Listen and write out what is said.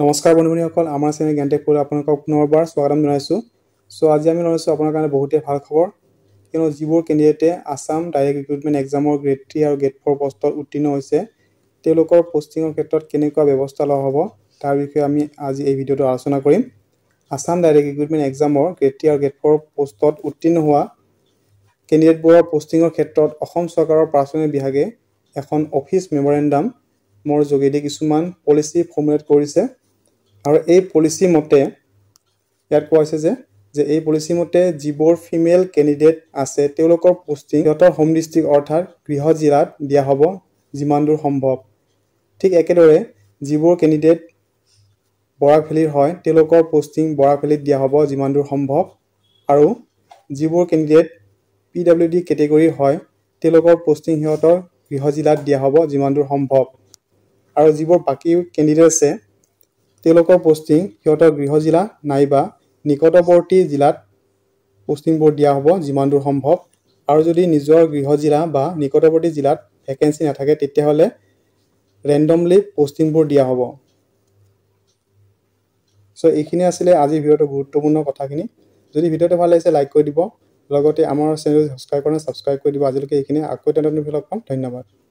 নমস্কাৰ বন্ধু বান্ধৱীসকল আমাৰ চেনেল জ্ঞানটেক পৰা আপোনালোকক পুনৰবাৰ স্বাগতম জনাইছোঁ চ' আজি আমি লৈছোঁ আপোনাৰ কাৰণে বহুতে ভাল খবৰ কিয়নো যিবোৰ কেণ্ডিডেটে আছাম ডাইৰেক্ট ৰিক্ৰুটমেণ্ট এক্সামৰ গ্ৰেড থ্ৰী আৰু গ্ৰেড ফ'ৰ পষ্টত উত্তীৰ্ণ হৈছে তেওঁলোকৰ পষ্টিঙৰ ক্ষেত্ৰত কেনেকুৱা ব্যৱস্থা লোৱা হ'ব তাৰ বিষয়ে আমি আজি এই ভিডিঅ'টো আলোচনা কৰিম আছাম ডাইৰেক্ট ৰিক্ৰুটমেণ্ট এক্সামৰ গ্ৰেড থ্ৰী আৰু গ্ৰেড ফ'ৰ পষ্টত উত্তীৰ্ণ হোৱা কেণ্ডিডেটবোৰৰ পষ্টিঙৰ ক্ষেত্ৰত অসম চৰকাৰৰ প্ৰাথমিক বিভাগে এখন অফিচ মেম'ৰেণ্ডাম মৰ যোগেদি কিছুমান পলিচি ফৰ্মুলেট কৰিছে আৰু এই পলিচি মতে ইয়াত কোৱা হৈছে যে যে এই পলিচি মতে যিবোৰ ফিমেল কেণ্ডিডেট আছে তেওঁলোকৰ পষ্টিং সিহঁতৰ হোম ডিষ্ট্ৰিক্ট অৰ্থাৎ গৃহ জিলাত দিয়া হ'ব যিমান দূৰ সম্ভৱ ঠিক একেদৰে যিবোৰ কেণ্ডিডেট বৰাকভেলীৰ হয় তেওঁলোকৰ পষ্টিং বৰাকভেলীত দিয়া হ'ব যিমান দূৰ সম্ভৱ আৰু যিবোৰ কেণ্ডিডেট পি ডাব্লিউ ডি কেটেগৰীৰ হয় তেওঁলোকৰ পষ্টিং সিহঁতৰ গৃহ জিলাত দিয়া হ'ব যিমান দূৰ সম্ভৱ আৰু যিবোৰ বাকী কেণ্ডিডেট আছে তেওঁলোকৰ পষ্টিং সিহঁতৰ গৃহ জিলা নাইবা নিকটৱৰ্তী জিলাত পষ্টিংবোৰ দিয়া হ'ব যিমান দূৰ সম্ভৱ আৰু যদি নিজৰ গৃহ জিলা বা নিকটৱৰ্তী জিলাত ভেকেঞ্চি নাথাকে তেতিয়াহ'লে ৰেণ্ডমলি পষ্টিংবোৰ দিয়া হ'ব চ' এইখিনি আছিলে আজি ভিডিঅ'টো গুৰুত্বপূৰ্ণ কথাখিনি যদি ভিডিঅ'টো ভাল লাগিছে লাইক কৰি দিব লগতে আমাৰ চেনেল ছাবস্ক্ৰাইব কৰা নাই ছাবস্ক্ৰাইব কৰি দিব আজিলৈকে এইখিনি আকৌ এটা নতুন লগ পাম ধন্যবাদ